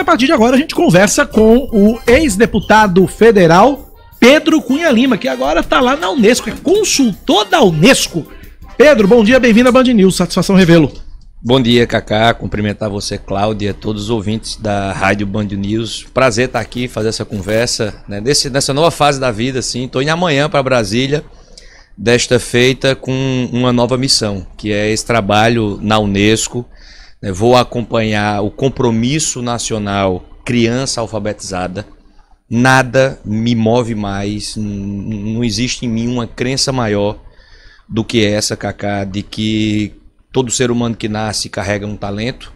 A partir de agora a gente conversa com o ex-deputado federal Pedro Cunha Lima, que agora está lá na Unesco, é consultor da Unesco. Pedro, bom dia, bem-vindo à Band News, satisfação revê-lo. Bom dia, Cacá, cumprimentar você, Cláudia, todos os ouvintes da Rádio Band News. Prazer estar tá aqui, fazer essa conversa, né? nessa nova fase da vida, assim, estou indo amanhã para Brasília, desta feita com uma nova missão, que é esse trabalho na Unesco, né, vou acompanhar o compromisso nacional criança alfabetizada. Nada me move mais, não existe em mim uma crença maior do que essa, Cacá, de que todo ser humano que nasce carrega um talento.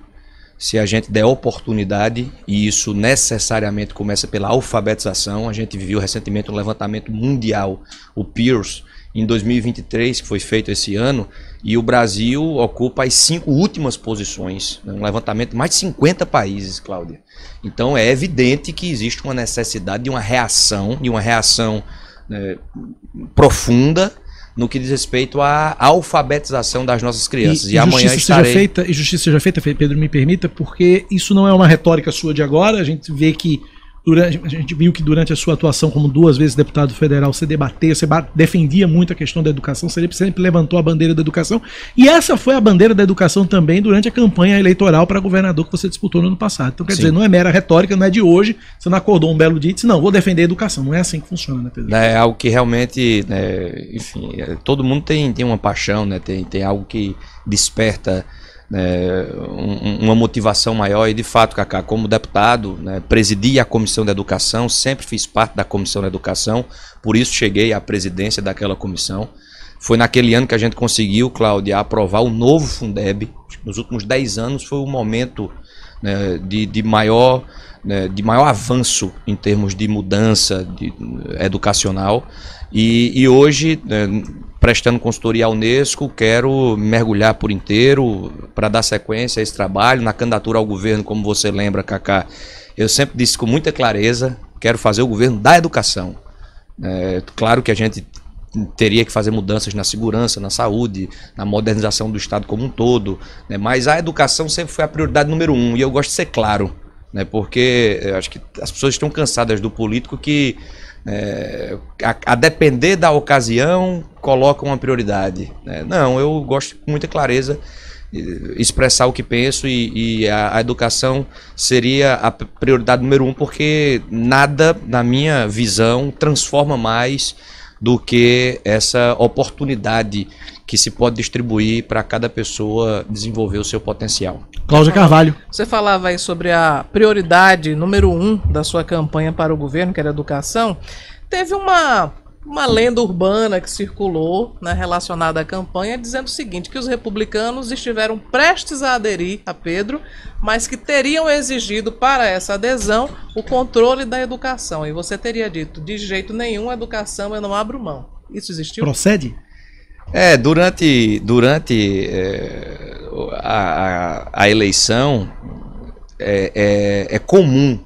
Se a gente der oportunidade, e isso necessariamente começa pela alfabetização, a gente viu recentemente um levantamento mundial, o Peers, em 2023, que foi feito esse ano, e o Brasil ocupa as cinco últimas posições, né? um levantamento de mais de 50 países, Cláudia. Então é evidente que existe uma necessidade de uma reação, de uma reação né, profunda no que diz respeito à alfabetização das nossas crianças. E, e, amanhã justiça estarei... seja feita, e justiça seja feita, Pedro, me permita, porque isso não é uma retórica sua de agora, a gente vê que durante, a gente viu que durante a sua atuação como duas vezes deputado federal, você debatia, você defendia muito a questão da educação, você sempre levantou a bandeira da educação. E essa foi a bandeira da educação também durante a campanha eleitoral para governador que você disputou no ano passado. Então, quer Sim. dizer, não é mera retórica, não é de hoje. Você não acordou um belo dia e disse, não, vou defender a educação. Não é assim que funciona, né, Pedro? Né, é algo que realmente, né, enfim, é, todo mundo tem, tem uma paixão, né, tem, tem algo que desperta é, um, uma motivação maior. E de fato, Cacá, como deputado, né, presidi a Comissão da Educação, sempre fiz parte da Comissão da Educação, por isso cheguei à presidência daquela comissão. Foi naquele ano que a gente conseguiu, Cláudia, aprovar o novo Fundeb. Nos últimos 10 anos foi o momento né, de, de, maior, né, de maior avanço em termos de mudança de, educacional. E, e hoje, né, prestando consultoria à Unesco, quero mergulhar por inteiro para dar sequência a esse trabalho. Na candidatura ao governo, como você lembra, Cacá, eu sempre disse com muita clareza: quero fazer o governo da educação. É, claro que a gente teria que fazer mudanças na segurança, na saúde, na modernização do Estado como um todo. Né? Mas a educação sempre foi a prioridade número um, e eu gosto de ser claro, né? porque eh, acho que as pessoas estão cansadas do político que, é, a, a, depender da ocasião, coloca uma prioridade. Né? Não, eu gosto com muita clareza eh, expressar o que penso e, e a, a, educação seria a prioridade número um porque nada na minha visão transforma mais do que essa oportunidade que se pode distribuir para cada pessoa desenvolver o seu potencial. Cláudia Carvalho. Você falava aí sobre a prioridade número um da sua campanha para o governo, que era a educação. Teve uma uma lenda urbana que circulou né, relacionada à campanha, dizendo o seguinte: que os republicanos estiveram prestes a aderir a Pedro, mas que teriam exigido para essa adesão o controle da educação. E você teria dito: de jeito nenhum, educação eu não abro mão. Isso existiu? Procede? É, durante, durante é, a, a, a, eleição é, é, é comum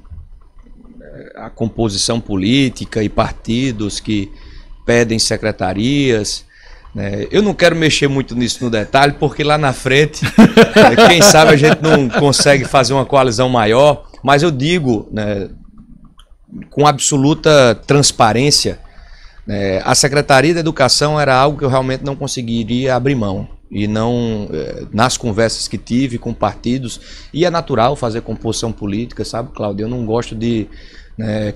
é, a composição política e partidos que pedem secretarias. Né? Eu não quero mexer muito nisso no detalhe, porque lá na frente, né, quem sabe a gente não consegue fazer uma coalizão maior, mas eu digo né, com absoluta transparência. Né, a Secretaria da Educação era algo que eu realmente não conseguiria abrir mão. E não, eh, nas conversas que tive com partidos, e é natural fazer composição política, sabe, Cláudio? Eu não gosto de né,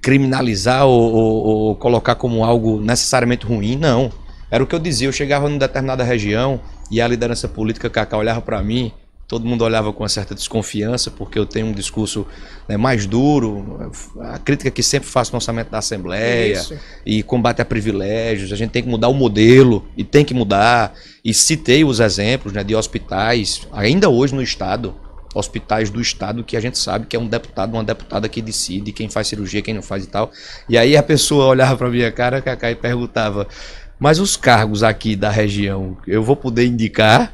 criminalizar ou, ou, ou colocar como algo necessariamente ruim, não. Era o que eu dizia, eu chegava em determinada região e a liderança política Cacá olhava para mim, todo mundo olhava com uma certa desconfiança, porque eu tenho um discurso né, mais duro, a crítica que sempre faço no orçamento da Assembleia, e combate a privilégios, a gente tem que mudar o modelo, e tem que mudar, e citei os exemplos né, de hospitais, ainda hoje no Estado, hospitais do estado que a gente sabe que é um deputado, uma deputada que decide quem faz cirurgia, quem não faz e tal. E aí a pessoa olhava para minha cara, Cacá, e perguntava: "Mas os cargos aqui da região, eu vou poder indicar?"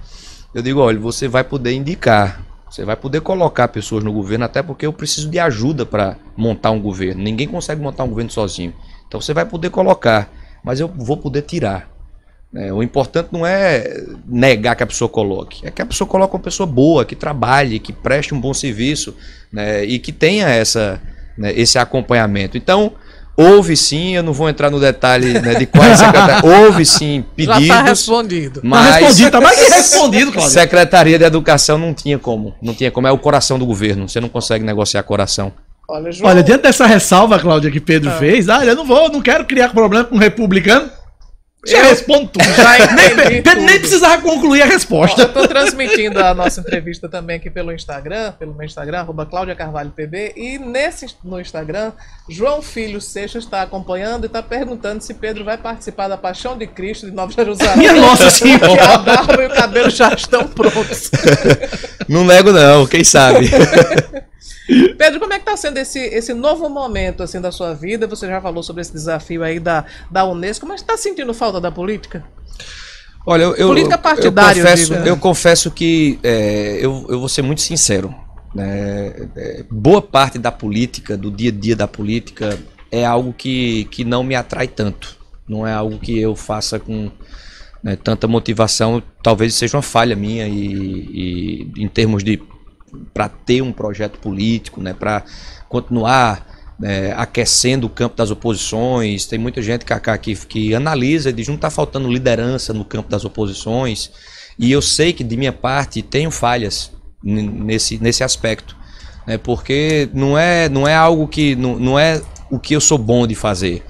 Eu digo: "Olha, você vai poder indicar. Você vai poder colocar pessoas no governo, até porque eu preciso de ajuda para montar um governo. Ninguém consegue montar um governo sozinho. Então você vai poder colocar, mas eu vou poder tirar. É, o importante não é negar que a pessoa coloque, é que a pessoa coloque uma pessoa boa, que trabalhe, que preste um bom serviço né, e que tenha essa, né, esse acompanhamento. Então, houve sim, eu não vou entrar no detalhe né, de quais secretários, houve sim tá pedidos. Está respondido. Mas tá respondido, tá mais que respondido, Cláudio. Secretaria de Educação não tinha como, não tinha como, é o coração do governo, você não consegue negociar coração. Olha, João. Olha, dessa ressalva, Cláudia, que Pedro é. fez, ah, eu não vou, não quero criar problema com o republicano. Já eu... respondo tudo. Já nem, nem precisava concluir a resposta. Estou eu tô transmitindo a nossa entrevista também aqui pelo Instagram, pelo meu Instagram, arroba Cláudia Carvalho PB. E nesse, no Instagram, João Filho Seixas está acompanhando e está perguntando se Pedro vai participar da Paixão de Cristo de Nova Jerusalém. Minha nossa senhora! a barba e o cabelo já estão prontos. Não nego não, quem sabe. Pedro, como é que está sendo esse, esse novo momento assim da sua vida? Você já falou sobre esse desafio aí da, da Unesco, mas está sentindo falta da política? Olha, eu, política partidária, eu confesso, eu, digo, né? eu confesso que é, eu, eu vou ser muito sincero. Né? É, boa parte da política, do dia a dia da política, é algo que, que não me atrai tanto. Não é algo que eu faça com né, tanta motivação. Talvez seja uma falha minha e, e em termos de para ter um projeto político, né, para continuar é, aquecendo o campo das oposições. Tem muita gente, que, que analisa e diz não está faltando liderança no campo das oposições. E eu sei que de minha parte tenho falhas nesse, nesse aspecto. Né, porque não é, não é algo que. Não, não é o que eu sou bom de fazer.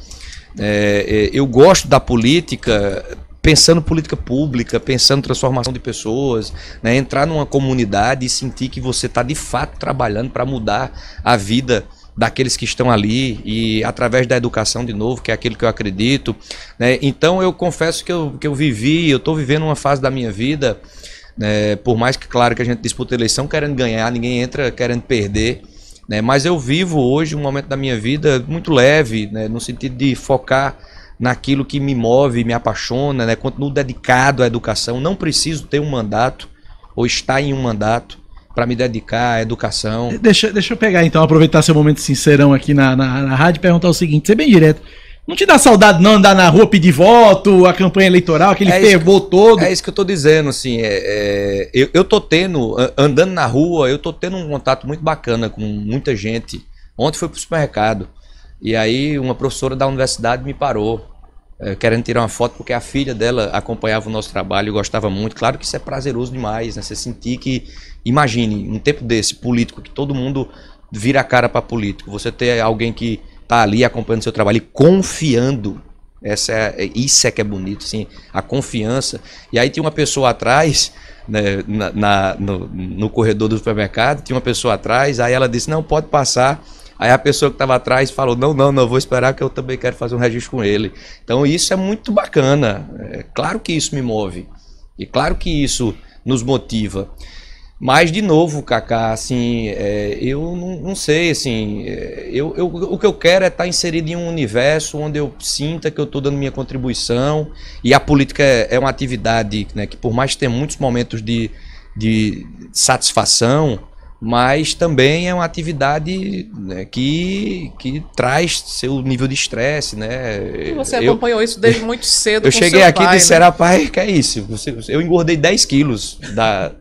É, é eu gosto da política pensando política pública, pensando transformação de pessoas, né? entrar numa comunidade e sentir que você está de fato trabalhando para mudar a vida daqueles que estão ali e através da educação de novo, que é aquilo que eu acredito. Né? Então eu confesso que eu, que eu vivi, eu estou vivendo uma fase da minha vida, né? por mais que claro que a gente disputa eleição querendo ganhar, ninguém entra querendo perder. Né? Mas eu vivo hoje um momento da minha vida muito leve, né, no sentido de focar naquilo que me move, me apaixona, né? Continuo dedicado à educação. Não preciso ter um mandato ou estar em um mandato para me dedicar à educação. Deixa, deixa eu pegar então, aproveitar seu momento sincerão aqui na, na, na rádio e perguntar o seguinte, ser bem direto. Não te dá saudade não andar na rua pedir voto, a campanha eleitoral, aquele é fervor que, todo? É isso que eu tô dizendo, assim, é, é, eu, eu tô tendo, andando na rua, eu tô tendo um contato muito bacana com muita gente. Ontem foi pro supermercado, e aí uma professora da universidade me parou, eh, querendo tirar uma foto, porque a filha dela acompanhava o nosso trabalho e gostava muito. Claro que isso é prazeroso demais, né? Você sentir que. Imagine, um tempo desse, político, que todo mundo vira a cara para político. Você ter alguém que tá ali acompanhando seu trabalho e confiando. Essa é, é isso é que é bonito, assim, a confiança. E aí tinha uma pessoa atrás, né, na, na no, no corredor do supermercado, tinha uma pessoa atrás, aí ela disse, não, pode passar. Aí a pessoa que estava atrás falou: não, não, não, vou esperar que eu também quero fazer um registro com ele. Então isso é muito bacana. É claro que isso me move. E claro que isso nos motiva. Mas, de novo, Kaká, assim, é, eu não, não, sei, assim, é, eu, eu, o que eu quero é estar tá inserido em um universo onde eu sinta que eu estou dando minha contribuição e a política é, é uma atividade né, que, por mais que tenha muitos momentos de, de satisfação, mas também é uma atividade né, que, que traz seu nível de estresse, né? E você eu, acompanhou isso desde muito cedo. Eu cheguei aqui e disse, rapaz, pai, que é isso? Eu engordei 10 quilos da,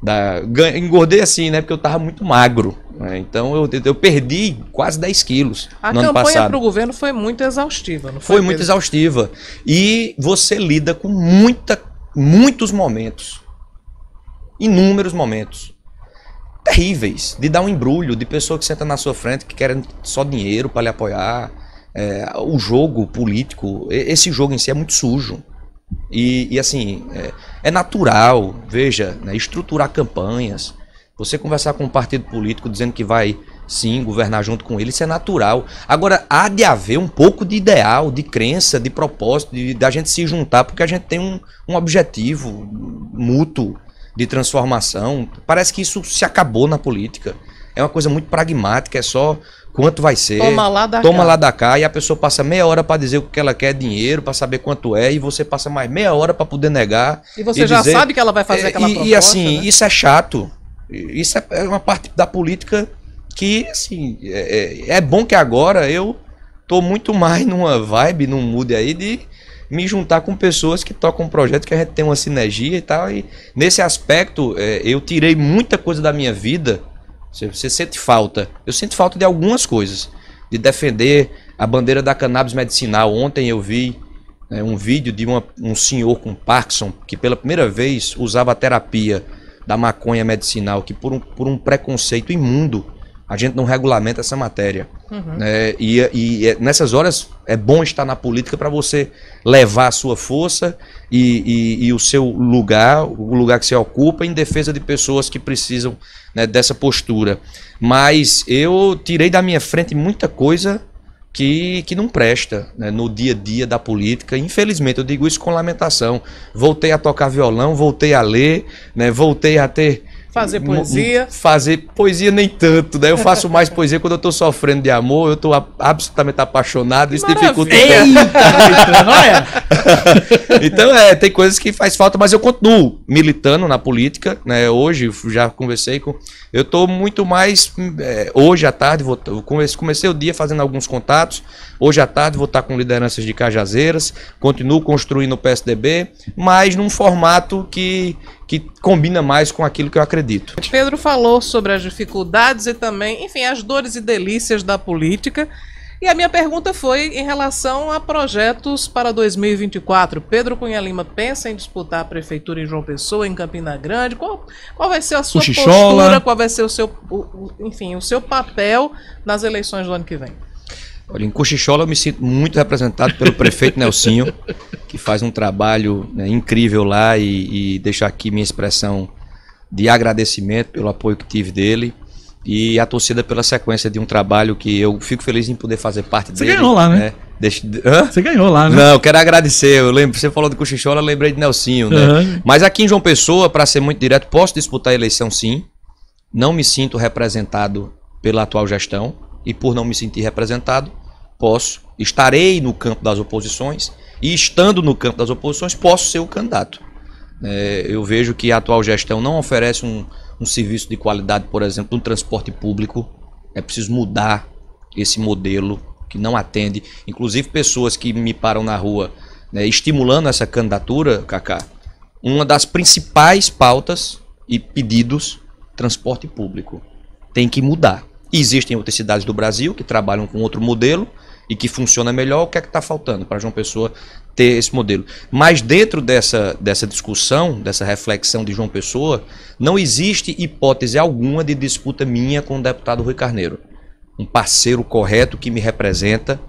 da. Engordei assim, né? Porque eu estava muito magro. Né? Então eu, eu perdi quase 10 quilos. A no campanha para o governo foi muito exaustiva, não foi? Foi muito mesmo? exaustiva. E você lida com muita, muitos momentos. Inúmeros momentos terríveis, de dar um embrulho, de pessoa que senta na sua frente que querem só dinheiro para lhe apoiar. É, o jogo político, esse jogo em si é muito sujo. E, e assim, é, é, natural, veja, né, estruturar campanhas. Você conversar com um partido político dizendo que vai sim governar junto com ele, isso é natural. Agora, há de haver um pouco de ideal, de crença, de propósito, da gente se juntar, porque a gente tem um, um objetivo mútuo de transformação. Parece que isso se acabou na política. É uma coisa muito pragmática, é só quanto vai ser. Toma lá da toma cá. lá da cá e a pessoa passa meia hora para dizer o que ela quer, dinheiro, para saber quanto é, e você passa mais meia hora para poder negar. E você e já dizer... sabe que ela vai fazer é, aquela e, proposta. E assim, né? isso é chato. Isso é, é uma parte da política que, assim, é, é, é bom que agora eu tô muito mais numa vibe, num mood aí de me juntar com pessoas que tocam um projeto que a gente tem uma sinergia e tal. E nesse aspecto, é, eu tirei muita coisa da minha vida. Você, você sente falta. Eu sinto falta de algumas coisas. De defender a bandeira da cannabis medicinal. Ontem eu vi né, um vídeo de uma, um senhor com Parkinson que pela primeira vez usava a terapia da maconha medicinal, que por um, por um preconceito imundo a gente não regulamenta essa matéria. Uhum. Né? e, e é, nessas horas é bom estar na política para você levar a sua força e, e, e, o seu lugar, o lugar que você ocupa, em defesa de pessoas que precisam né, dessa postura. Mas eu tirei da minha frente muita coisa que, que não presta né, no dia a dia da política. Infelizmente, eu digo isso com lamentação. Voltei a tocar violão, voltei a ler, né, voltei a ter Fazer poesia. Fazer poesia nem tanto, né? Eu faço mais poesia quando eu tô sofrendo de amor, eu tô absolutamente apaixonado, isso Maravilha. dificulta. Eita, tá é? então, é, tem coisas que faz falta, mas eu continuo militando na política, né? Hoje já conversei com eu tô muito mais é, hoje à tarde vou, comecei o dia fazendo alguns contatos. Hoje à tarde vou estar com lideranças de Cajazeiras, continuo construindo o PSDB, mas num formato que que combina mais com aquilo que eu acredito. Pedro falou sobre as dificuldades e também, enfim, as dores e delícias da política. E a minha pergunta foi em relação a projetos para 2024. Pedro Cunha Lima pensa em disputar a prefeitura em João Pessoa, em Campina Grande. Qual, qual vai ser a sua postura? Qual vai ser o seu, o, o, enfim, o seu papel nas eleições do ano que vem? Olha, em Cochichola eu me sinto muito representado pelo prefeito Nelsinho, que faz um trabalho né, incrível lá e, e deixar aqui minha expressão de agradecimento pelo apoio que tive dele e a torcida pela sequência de um trabalho que eu fico feliz em poder fazer parte você dele. Você ganhou lá, né? né? Deixa... Você ganhou lá, né? Não, eu quero agradecer. Eu lembro, você falou de Cochichola, eu lembrei de Nelsinho, né? Uhum. Mas aqui em João Pessoa, para ser muito direto, posso disputar a eleição sim. Não me sinto representado pela atual gestão e por não me sentir representado, posso, estarei no campo das oposições e estando no campo das oposições, posso ser o candidato. É, eu vejo que a atual gestão não oferece um, um serviço de qualidade, por exemplo, no transporte público. É preciso mudar esse modelo que não atende. Inclusive, pessoas que me param na rua né, estimulando essa candidatura, kaká uma das principais pautas e pedidos, transporte público. Tem que mudar. Existem outras cidades do Brasil que trabalham com outro modelo, e que funciona melhor, o que é que está faltando para João Pessoa ter esse modelo. Mas dentro dessa, dessa discussão, dessa reflexão de João Pessoa, não existe hipótese alguma de disputa minha com o deputado Rui Carneiro. Um parceiro correto que me representa.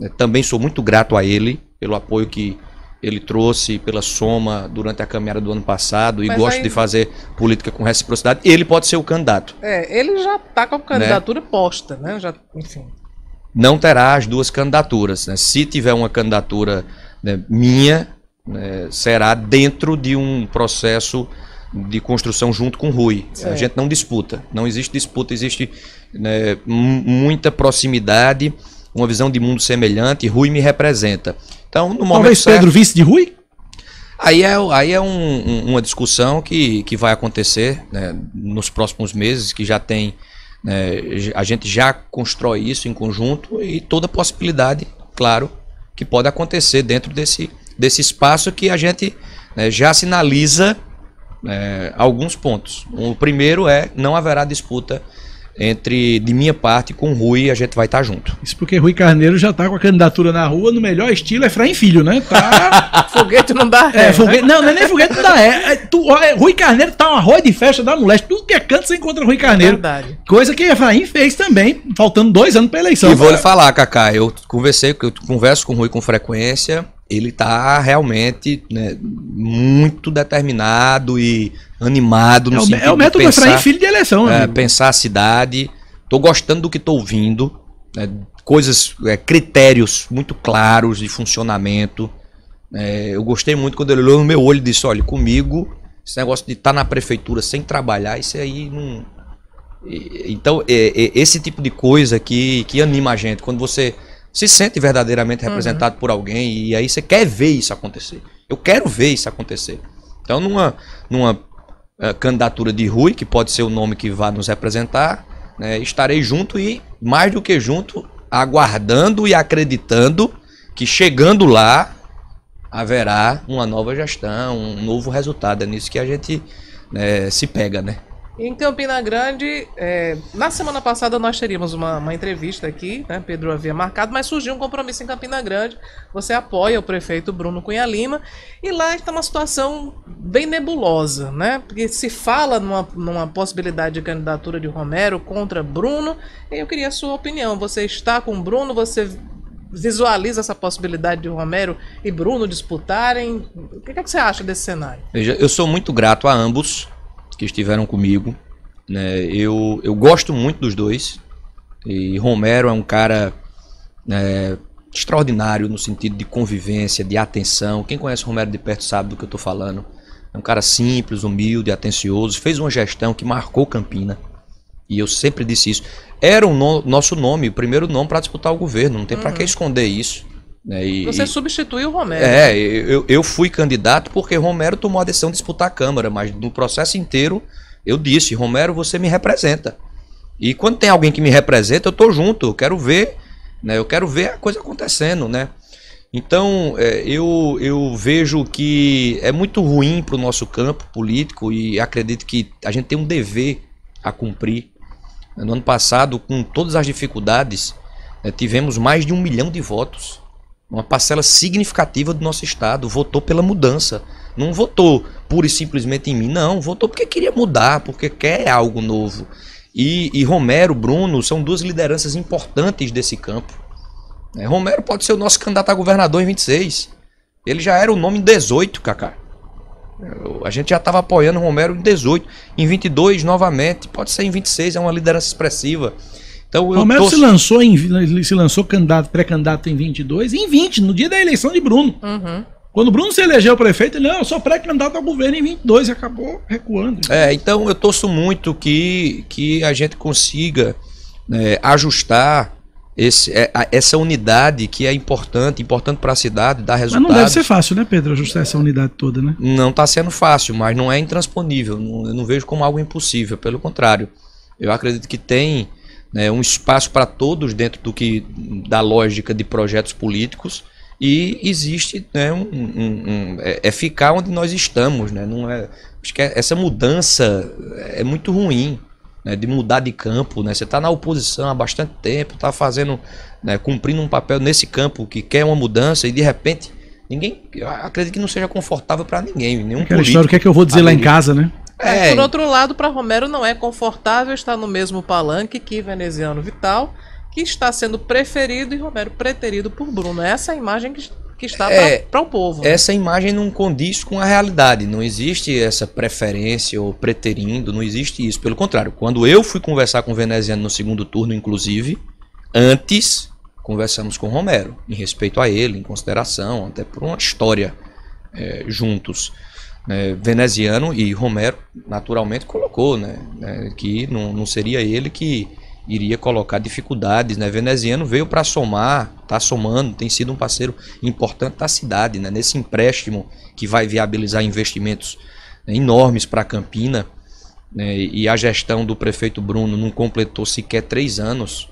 É, também sou muito grato a ele pelo apoio que ele trouxe pela soma durante a caminhada do ano passado e Mas aí... de fazer política com reciprocidade. Ele pode ser o candidato. É, ele já está com a né? candidatura né? posta, né? Já, enfim não terá as duas candidaturas. Né? Se tiver uma candidatura né, minha, né, será dentro de um processo de construção junto com o Rui. Sim. A gente não disputa, não existe disputa, existe né, muita proximidade, uma visão de mundo semelhante. Rui me representa. Então, no momento Talvez certo, Pedro vice de Rui? Aí é, aí é um, um, uma discussão que, que vai acontecer né, nos próximos meses, que já tem né, a gente já constrói isso em conjunto e toda possibilidade, claro, que pode acontecer dentro desse, desse espaço que a gente né, já sinaliza né, alguns pontos. O primeiro é não haverá disputa entre de minha parte com o Rui, a gente vai estar tá junto. Isso porque Rui Carneiro já está com a candidatura na rua no melhor estilo é Fraim Filho, né? Tá... foguete não dá é, ré. É, foguete... Né? Não, não é nem foguete não dá É, tu, é, Rui Carneiro tá uma roda de festa da mulher. Tudo que é canto você encontra Rui Carneiro. Verdade. Coisa que Efraim fez também, faltando dois anos para eleição. E vou lhe falar, Cacá, eu conversei, eu converso com o Rui com frequência ele está realmente né, muito determinado e animado no é, sentido é o método pensar, em filho de eleição. Né, é, pensar a cidade. Estou gostando do que estou ouvindo. Né, coisas, é, critérios muito claros de funcionamento. É, eu gostei muito quando ele olhou no meu olho e disse: olha, comigo, esse negócio de estar tá na prefeitura sem trabalhar, isso aí não. então, é, é, esse tipo de coisa que, que anima a gente. Quando você se sente verdadeiramente uhum. representado uhum. por alguém e aí você quer ver isso acontecer. Eu quero ver isso acontecer. Então, numa, numa uh, candidatura de Rui, que pode ser o nome que vá nos representar, né, estarei junto e, mais do que junto, aguardando e acreditando que chegando lá haverá uma nova gestão, um novo resultado. É nisso que a gente né, se pega, né? Em Campina Grande, é, na semana passada nós teríamos uma, uma entrevista aqui, né? Pedro havia marcado, mas surgiu um compromisso em Campina Grande. Você apoia o prefeito Bruno Cunha Lima e lá está uma situação bem nebulosa, né? Porque se fala numa, numa possibilidade de candidatura de Romero contra Bruno. E eu queria a sua opinião. Você está com Bruno? Você visualiza essa possibilidade de Romero e Bruno disputarem? O que, é que você acha desse cenário? Veja, eu sou muito grato a ambos que estiveram comigo. Né? Eu, eu gosto muito dos dois. E Romero é um cara é, extraordinário no sentido de convivência, de atenção. Quem conhece Romero de perto sabe do que eu estou falando. É um cara simples, humilde, atencioso. Fez uma gestão que marcou Campina. E eu sempre disse isso. Era o no nosso nome, o primeiro nome para disputar o governo. Não tem uhum. para que esconder isso. Né, e, Você substituiu o Romero. É, eu, eu fui candidato porque Romero tomou a decisão de disputar a Câmara, mas no processo inteiro eu disse, Romero, você me representa. E quando tem alguém que me representa, eu tô junto, eu quero ver, né? Eu quero ver a coisa acontecendo, né? Então, é, eu, eu vejo que é muito ruim para o nosso campo político e acredito que a gente tem um dever a cumprir. No ano passado, com todas as dificuldades, né, tivemos mais de um milhão de votos. Uma parcela significativa do nosso Estado votou pela mudança. Não votou pura e simplesmente em mim, não. Votou porque queria mudar, porque quer algo novo. E, e Romero, Bruno, são duas lideranças importantes desse campo. É, Romero pode ser o nosso candidato a governador em 26. Ele já era o nome em 18, Kaká. A gente já estava apoiando Romero em 18. Em 22, novamente. Pode ser em 26, é uma liderança expressiva. Então, eu Romero tô... se lançou em, se lançou candidato, pré-candidato em 22, em 20, no dia da eleição de Bruno. Uhum. Quando o Bruno se elegeu prefeito, ele, não, eu sou pré-candidato ao governo em 22 e acabou recuando. É, então eu torço muito que, que a gente consiga né, ajustar esse, é, essa unidade que é importante, importante para a cidade, dar resultado. Mas não deve ser fácil, né, Pedro, ajustar essa unidade toda, né? Não está sendo fácil, mas não é intransponível. Não, eu não vejo como algo impossível, pelo contrário. Eu acredito que tem né, um espaço para todos dentro do que da lógica de projetos políticos e existe né, um, um, um é, é, ficar onde nós estamos né não é acho que é, essa mudança é muito ruim né, de mudar de campo né você está na oposição há bastante tempo está fazendo né, cumprindo um papel nesse campo que quer uma mudança e de repente ninguém acredito que não seja confortável para ninguém nenhum político, história, o que é que eu vou dizer lá ninguém. em casa né é, é, por outro lado, para Romero não é confortável estar no mesmo palanque que veneziano Vital, que está sendo preferido e Romero preterido por Bruno. É essa é a imagem que, que está é, para o povo. Né? Essa imagem não condiz com a realidade. Não existe essa preferência ou preterindo, não existe isso. Pelo contrário, quando eu fui conversar com o veneziano no segundo turno, inclusive, antes conversamos com Romero, em respeito a ele, em consideração, até por uma história é, juntos é, veneziano e Romero naturalmente colocou, né, né que não, não, seria ele que iria colocar dificuldades, né? Veneziano veio para somar, está somando, tem sido um parceiro importante da cidade, né? Nesse empréstimo que vai viabilizar investimentos né, enormes para Campina, né, e a gestão do prefeito Bruno não completou sequer três anos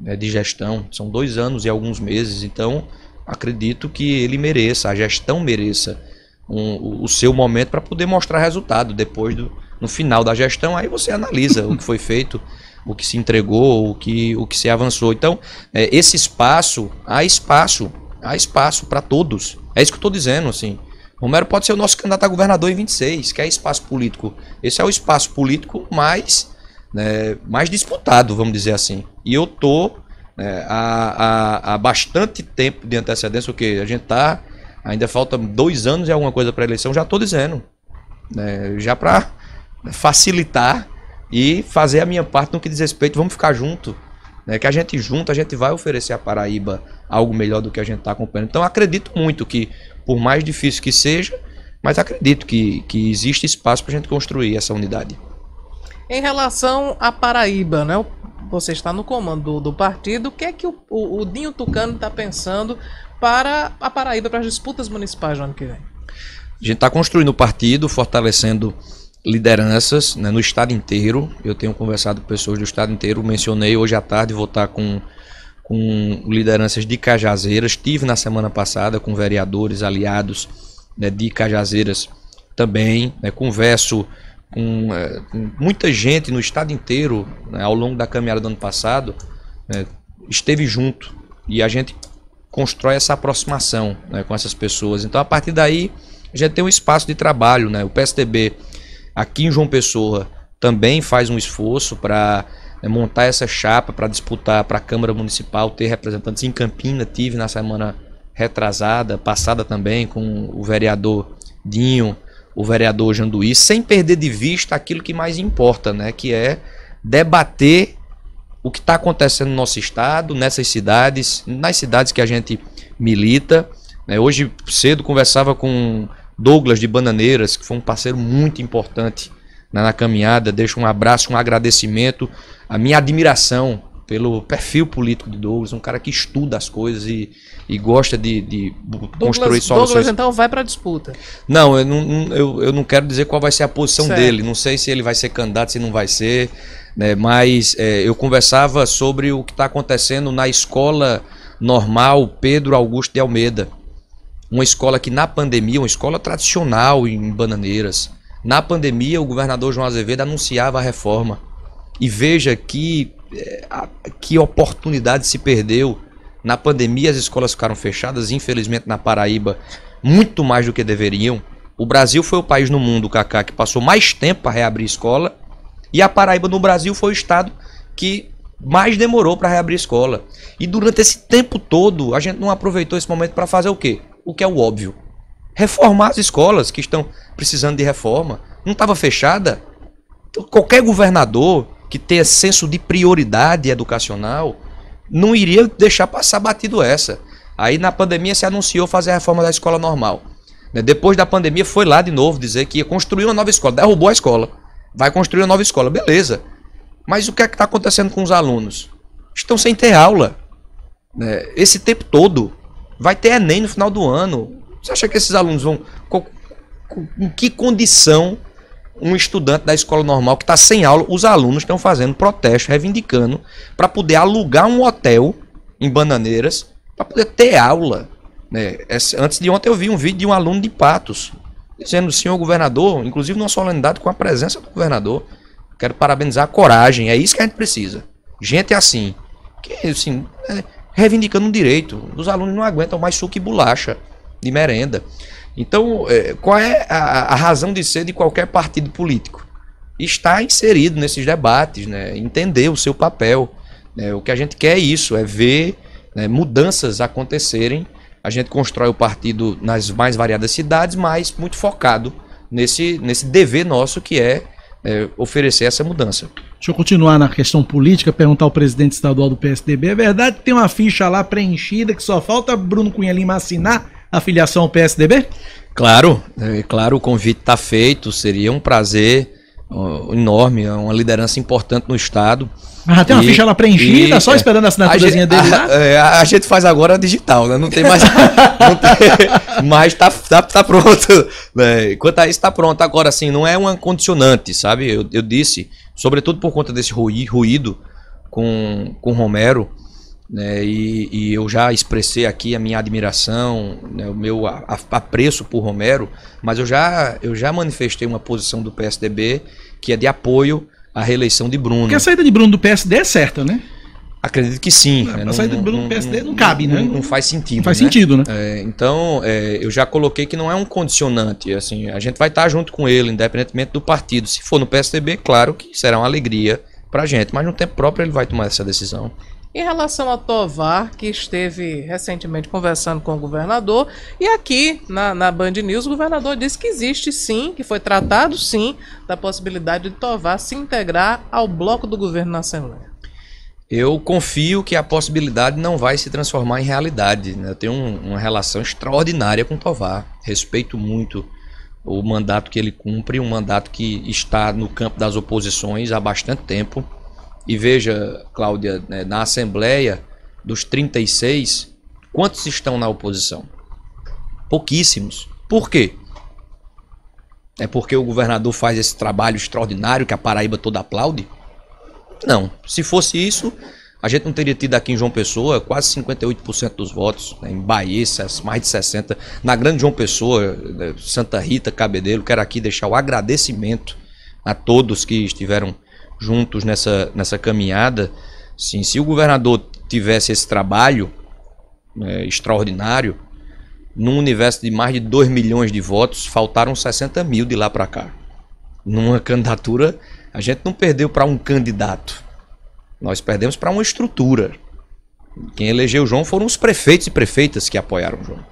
né, de gestão, são dois anos e alguns meses, então acredito que ele mereça, a gestão mereça um, o seu momento para poder mostrar resultado depois do no final da gestão aí você analisa o que foi feito o que se entregou o que o que se avançou então é, esse espaço há espaço há espaço para todos é isso que eu estou dizendo assim Romero pode ser o nosso candidato a governador em 26 que é espaço político esse é o espaço político mais né, mais disputado vamos dizer assim e eu tô né, há, há, há bastante tempo de antecedência o que a gente está Ainda falta dois anos e alguma coisa para a eleição, já estou dizendo. Né? Já para facilitar e fazer a minha parte no que diz respeito, vamos ficar junto. Né? Que a gente junto, a gente vai oferecer à Paraíba algo melhor do que a gente está acompanhando. Então acredito muito que, por mais difícil que seja, mas acredito que, que existe espaço para a gente construir essa unidade. Em relação à Paraíba, né? O você está no comando do, do partido, o que é que o, o, o Dinho Tucano está pensando para a Paraíba, para as disputas municipais do ano que vem? A gente está construindo o partido, fortalecendo lideranças né, no estado inteiro. Eu tenho conversado com pessoas do estado inteiro, mencionei hoje à tarde, vou estar tá com, com lideranças de Cajazeiras. Estive na semana passada com vereadores aliados né, de Cajazeiras também. Né, converso com, é, muita gente no estado inteiro, né, ao longo da caminhada do ano passado, né, esteve junto. E a gente constrói essa aproximação né, com essas pessoas. Então, a partir daí, a gente tem um espaço de trabalho. Né? O PSDB, aqui em João Pessoa, também faz um esforço para né, montar essa chapa, para disputar para a Câmara Municipal, ter representantes em Campina. Tive na semana retrasada, passada também, com o vereador Dinho, o vereador Janduí, sem perder de vista aquilo que mais importa, né? Que é debater o que está acontecendo no nosso estado, nessas cidades, nas cidades que a gente milita. Né? Hoje cedo conversava com Douglas de Bananeiras, que foi um parceiro muito importante né, na caminhada. Deixo um abraço, um agradecimento, a minha admiração pelo perfil político de Douglas, um cara que estuda as coisas e, e gosta de, de Douglas, construir soluções. Douglas então vai para a disputa. Não, eu não, eu, eu não quero dizer qual vai ser a posição certo. dele, não sei se ele vai ser candidato, se não vai ser, né, mas é, eu conversava sobre o que está acontecendo na escola normal Pedro Augusto de Almeida, uma escola que na pandemia, uma escola tradicional em Bananeiras, na pandemia o governador João Azevedo anunciava a reforma. E veja que que oportunidade se perdeu. Na pandemia, as escolas ficaram fechadas, infelizmente na Paraíba, muito mais do que deveriam. O Brasil foi o país no mundo, Kaká, que passou mais tempo para reabrir escola. E a Paraíba no Brasil foi o estado que mais demorou para reabrir escola. E durante esse tempo todo, a gente não aproveitou esse momento para fazer o quê? O que é o óbvio. Reformar as escolas que estão precisando de reforma. Não estava fechada? qualquer governador, que tenha senso de prioridade educacional, não iria deixar passar batido essa. Aí na pandemia se anunciou fazer a reforma da escola normal. Né, depois da pandemia foi lá de novo dizer que ia construir uma nova escola, derrubou a escola, vai construir uma nova escola, beleza. Mas o que é que está acontecendo com os alunos? Estão sem ter aula. Né, esse tempo todo. Vai ter Enem no final do ano. Você acha que esses alunos vão. em com que condição um estudante da escola normal que está sem aula, os alunos estão fazendo protesto, reivindicando, para poder alugar um hotel em Bananeiras, para poder ter aula. Né? Antes de ontem eu vi um vídeo de um aluno de Patos, dizendo, senhor governador, inclusive numa solenidade com a presença do governador, quero parabenizar a coragem, é isso que a gente precisa. Gente assim, que assim, é, reivindicando um direito. Os alunos não aguentam mais suco e bolacha de merenda. Então, é, qual é a, a razão de ser de qualquer partido político? Estar inserido nesses debates, né? entender o seu papel. Né? O que a gente quer é isso, é ver né, mudanças acontecerem. A gente constrói o partido nas mais variadas cidades, mas muito focado nesse, nesse dever nosso que é, é oferecer essa mudança. Deixa eu continuar na questão política, perguntar ao presidente estadual do PSDB. É verdade que tem uma ficha lá preenchida que só falta Bruno Cunha Lima assinar? a filiação ao PSDB? Claro, é, claro, o convite está feito, seria um prazer ó, enorme, é uma liderança importante no Estado. Mas ah, já tem uma ficha lá preenchida, e, só é, esperando a assinaturazinha a dele lá? A, é, a, a, gente faz agora digital, né? Não tem mais. não tem, mas está tá, tá pronto. Né? Quanto a isso, está pronto. Agora, assim, não é uma condicionante, sabe? Eu, eu disse, sobretudo por conta desse ruído com, com Romero, né, e, e, eu já expressei aqui a minha admiração, né, o meu apreço por Romero, mas eu já, eu já manifestei uma posição do PSDB que é de apoio à reeleição de Bruno. Porque a saída de Bruno do PSD é certa, né? Acredito que sim. A, né? a saída não, de Bruno do PSD não, não cabe, não, né? Não, faz sentido. Não faz né? sentido, né? É, então, é, eu já coloquei que não é um condicionante. assim A gente vai estar junto com ele, independentemente do partido. Se for no PSDB, claro que será uma alegria pra gente, mas no tempo próprio ele vai tomar essa decisão. Em relação a Tovar, que esteve recentemente conversando com o governador, e aqui na, na Band News, o governador disse que existe sim, que foi tratado sim, da possibilidade de Tovar se integrar ao bloco do governo na Assembleia. Eu confio que a possibilidade não vai se transformar em realidade. Né? Eu tenho um, uma relação extraordinária com Tovar. Respeito muito o mandato que ele cumpre, um mandato que está no campo das oposições há bastante tempo e veja, Cláudia, né, na Assembleia, dos 36, quantos estão na oposição? Pouquíssimos. Por quê? É porque o governador faz esse trabalho extraordinário que a Paraíba toda aplaude? Não. Se fosse isso, a gente não teria tido aqui em João Pessoa quase 58% dos votos, né? em Bahia mais de 60%, na Grande João Pessoa, né, Santa Rita, Cabedelo. Quero aqui deixar o agradecimento a todos que estiveram juntos nessa, nessa caminhada. Sim, se o governador tivesse esse trabalho né, extraordinário, num universo de mais de 2 milhões de votos, faltaram 60 mil de lá para cá. Numa candidatura, a gente não perdeu para um candidato, nós perdemos para uma estrutura. Quem elegeu o João foram os prefeitos e prefeitas que apoiaram o João.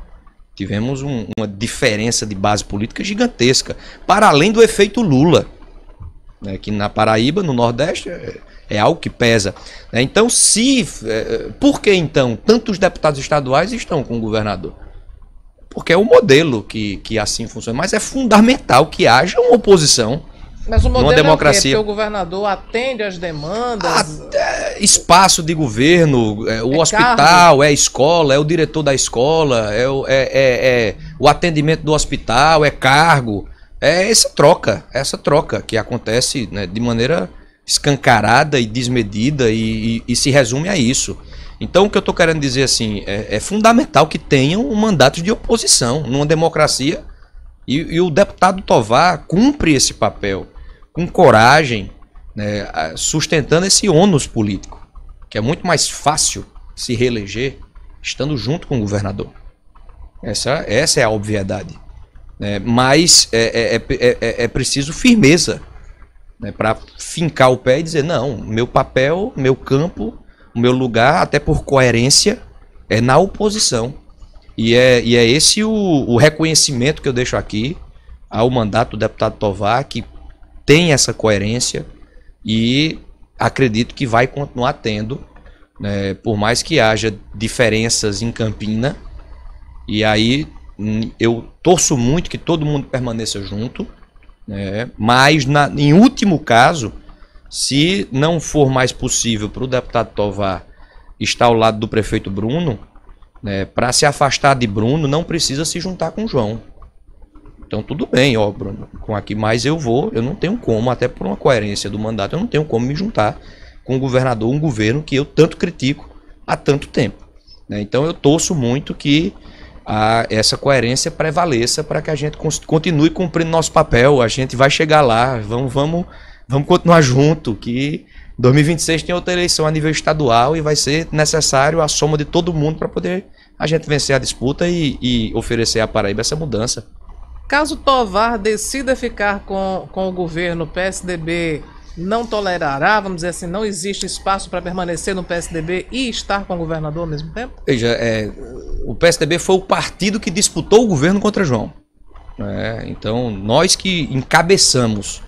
Tivemos um, uma diferença de base política gigantesca, para além do efeito Lula né, que na Paraíba, no Nordeste, é, é algo que pesa. Né? Então, se. É, por que então tantos deputados estaduais estão com o governador? Porque é o modelo que, que assim funciona. Mas é fundamental que haja uma oposição. Mas o modelo democracia. é o o governador atende às demandas? Até ah, espaço de governo, é o é hospital, é a escola, é o diretor da escola, é, é é, é, o atendimento do hospital, é cargo é essa troca, é essa troca que acontece né, de maneira escancarada e desmedida e, e, e, se resume a isso. Então, o que eu estou querendo dizer assim é, é, fundamental que tenham um mandato de oposição numa democracia e, e o deputado Tovar cumpre esse papel com coragem, né, sustentando esse ônus político, que é muito mais fácil se reeleger estando junto com o governador. Essa, essa é a obviedade. Né? Mas é é, é, é, é, é preciso firmeza né? para fincar o pé e dizer: não, meu papel, meu campo, o meu lugar, até por coerência, é na oposição. E é, e é esse o, o reconhecimento que eu deixo aqui ao mandato do deputado Tovar, que tem essa coerência e acredito que vai continuar tendo, né, por mais que haja diferenças em Campina. E aí eu torço muito que todo mundo permaneça junto, né? mas na, em último caso, se não for mais possível para o deputado Tovar estar ao lado do prefeito Bruno, né, para se afastar de Bruno, não precisa se juntar com João. Então tudo bem, ó, Bruno, com aqui mais eu vou, eu não tenho como, até por uma coerência do mandato, eu não tenho como me juntar com o um governador, um governo que eu tanto critico há tanto tempo. Né? Então eu torço muito que a, essa coerência prevaleça para que a gente continue cumprindo nosso papel. A gente vai chegar lá, vamos, vamos, vamos continuar junto, que 2026 tem outra eleição a nível estadual e vai ser necessário a soma de todo mundo para poder a gente vencer a disputa e, e oferecer à Paraíba essa mudança. Caso Tovar decida ficar com, com o governo PSDB não tolerará, vamos dizer assim, não existe espaço para permanecer no PSDB e estar com o governador ao mesmo tempo? Veja, é, o PSDB foi o partido que disputou o governo contra João. É, então, nós que encabeçamos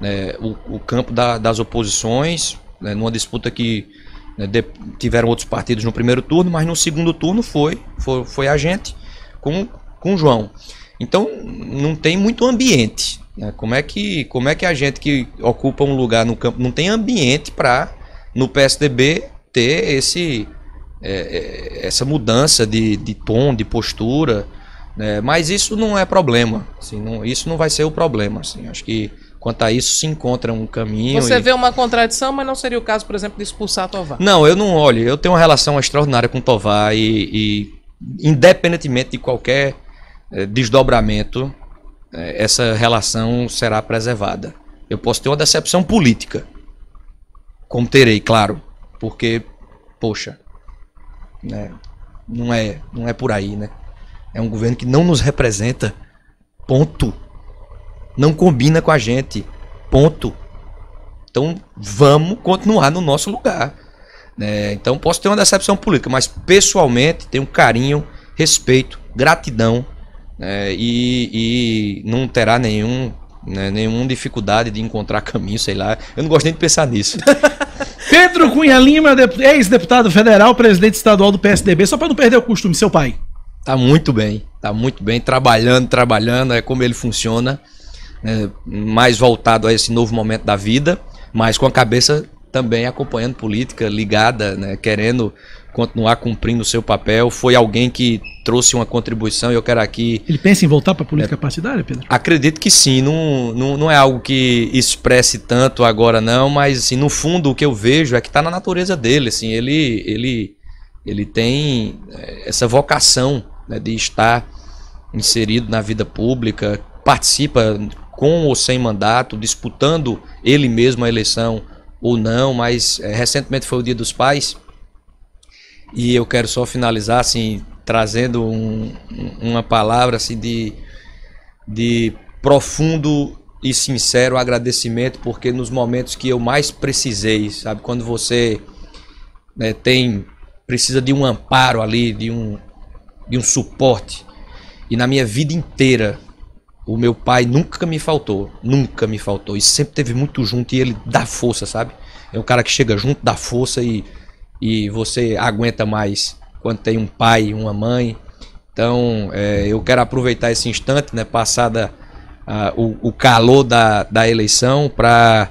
né, o, o, campo da, das oposições, né, numa disputa que né, de, tiveram outros partidos no primeiro turno, mas no segundo turno foi, foi, foi a gente com, com João. Então, não tem muito ambiente é, como é que como é que a gente que ocupa um lugar no campo não tem ambiente para no PSDB ter esse é, é, essa mudança de, de tom, de postura? Né? mas isso não é problema. Assim, não, isso não vai ser o problema. Assim, acho que quanto a isso se encontra um caminho. Você e... vê uma contradição, mas não seria o caso, por exemplo, de expulsar Tovar? Não, eu não olho. Eu tenho uma relação extraordinária com Tovar e, e independentemente de qualquer é, desdobramento, é, essa relação será preservada. Eu posso ter uma decepção política, como terei, claro, porque, poxa, né, não, é, não é por aí, né? É um governo que não nos representa, ponto. Não combina com a gente, ponto. Então vamos continuar no nosso lugar. Né? Então posso ter uma decepção política, mas pessoalmente tenho carinho, respeito, gratidão é, e, e, não terá nenhum, né, nenhuma dificuldade de encontrar caminho, sei lá. Eu não gosto nem de pensar nisso. Pedro Cunha Lima, ex-deputado federal, presidente estadual do PSDB, só para não perder o costume, seu pai. Tá muito bem, tá muito bem, trabalhando, trabalhando, é como ele funciona, né, mais voltado a esse novo momento da vida, mas com a cabeça também acompanhando política, ligada, né, querendo continuar cumprindo o seu papel. Foi alguém que trouxe uma contribuição e eu quero aqui. Ele pensa em voltar para a política é, partidária, Pedro? Acredito que sim. Não, não, não é algo que expresse tanto agora, não, mas assim, no fundo o que eu vejo é que está na natureza dele. Assim, ele, ele, ele tem eh, essa vocação né, de estar inserido na vida pública, participa com ou sem mandato, disputando ele mesmo a eleição ou não, mas é, recentemente foi o Dia dos Pais e eu quero só finalizar assim, trazendo um, uma palavra assim, de, de profundo e sincero agradecimento, porque nos momentos que eu mais precisei, sabe, quando você né, tem precisa de um amparo ali, de um, de um suporte. E na minha vida inteira, o meu pai nunca me faltou, nunca me faltou. E sempre teve muito junto e ele dá força, sabe? É um cara que chega junto, dá força e e você aguenta mais quando tem um pai, uma mãe. Então, é, eu quero aproveitar esse instante, né, passada uh, o, o, calor da, da eleição, para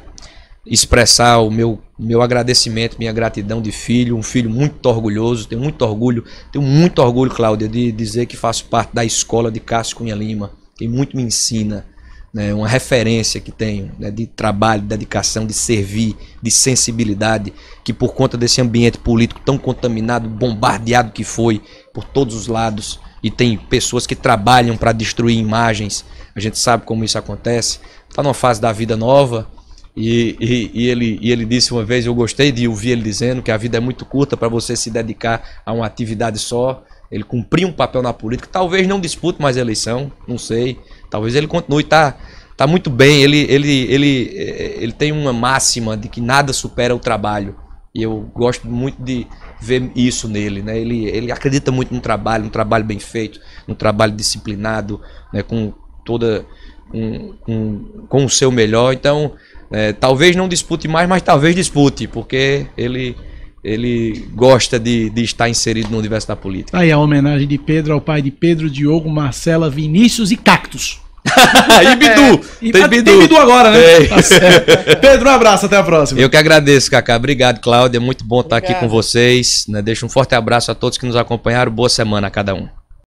expressar o meu, meu agradecimento, minha gratidão de filho, um filho muito orgulhoso, tenho muito orgulho, tenho muito orgulho, Cláudia, de dizer que faço parte da escola de Cássio Cunha Lima, que muito me ensina né, uma referência que tenho né, de trabalho, de dedicação, de servir, de sensibilidade, que por conta desse ambiente político tão contaminado, bombardeado que foi por todos os lados, e tem pessoas que trabalham para destruir imagens, a gente sabe como isso acontece, está numa fase da vida nova. E, e, e, ele, e ele disse uma vez, eu gostei de ouvir ele dizendo que a vida é muito curta para você se dedicar a uma atividade só. Ele cumpriu um papel na política, talvez não dispute mais a eleição, não sei Talvez ele continue, tá, tá muito bem. Ele, ele, ele, eh, ele tem uma máxima de que nada supera o trabalho. E eu gosto muito de ver isso nele, né? Ele, ele acredita muito no trabalho, no trabalho bem feito, no trabalho disciplinado, né? Com toda um, com o seu melhor. Então, é, talvez não dispute mais, mas talvez dispute, porque ele ele gosta de, de estar inserido no universo da política. aí a homenagem de Pedro ao pai de Pedro, Diogo, Marcela, Vinícius e Cactus. e Bidu. É, tem, Bidu. tem Bidu agora, né? Tá Pedro, um abraço, até a próxima. Eu que agradeço, Cacá. Obrigado, Cláudia. É muito bom Obrigado. estar aqui com vocês. Né? Deixo um forte abraço a todos que nos acompanharam. Boa semana a cada um.